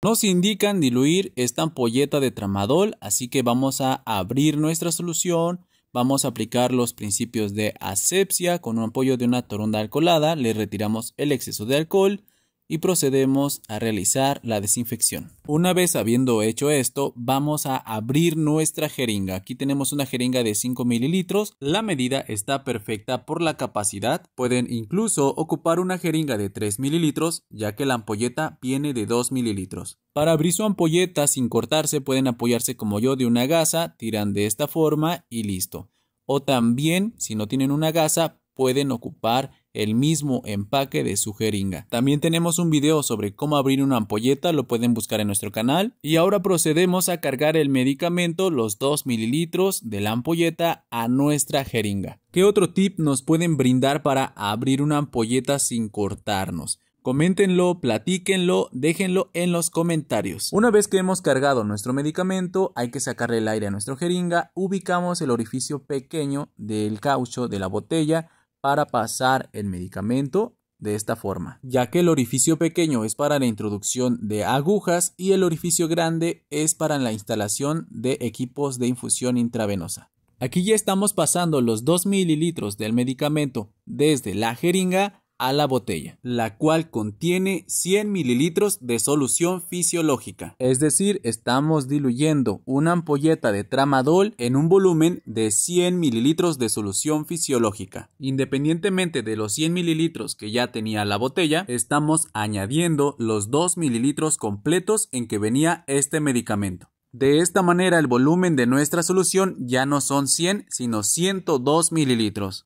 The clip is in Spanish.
Nos indican diluir esta ampolleta de tramadol, así que vamos a abrir nuestra solución, vamos a aplicar los principios de asepsia con un apoyo de una toronda alcoholada, le retiramos el exceso de alcohol y procedemos a realizar la desinfección. Una vez habiendo hecho esto, vamos a abrir nuestra jeringa. Aquí tenemos una jeringa de 5 mililitros. La medida está perfecta por la capacidad. Pueden incluso ocupar una jeringa de 3 mililitros, ya que la ampolleta viene de 2 mililitros. Para abrir su ampolleta sin cortarse, pueden apoyarse como yo de una gasa, tiran de esta forma y listo. O también, si no tienen una gasa, pueden ocupar el mismo empaque de su jeringa. También tenemos un video sobre cómo abrir una ampolleta, lo pueden buscar en nuestro canal. Y ahora procedemos a cargar el medicamento, los 2 mililitros de la ampolleta a nuestra jeringa. ¿Qué otro tip nos pueden brindar para abrir una ampolleta sin cortarnos? Coméntenlo, platíquenlo, déjenlo en los comentarios. Una vez que hemos cargado nuestro medicamento, hay que sacarle el aire a nuestra jeringa, ubicamos el orificio pequeño del caucho de la botella, para pasar el medicamento de esta forma, ya que el orificio pequeño es para la introducción de agujas y el orificio grande es para la instalación de equipos de infusión intravenosa. Aquí ya estamos pasando los 2 mililitros del medicamento desde la jeringa a la botella, la cual contiene 100 mililitros de solución fisiológica. Es decir, estamos diluyendo una ampolleta de tramadol en un volumen de 100 mililitros de solución fisiológica. Independientemente de los 100 mililitros que ya tenía la botella, estamos añadiendo los 2 mililitros completos en que venía este medicamento. De esta manera el volumen de nuestra solución ya no son 100 sino 102 mililitros.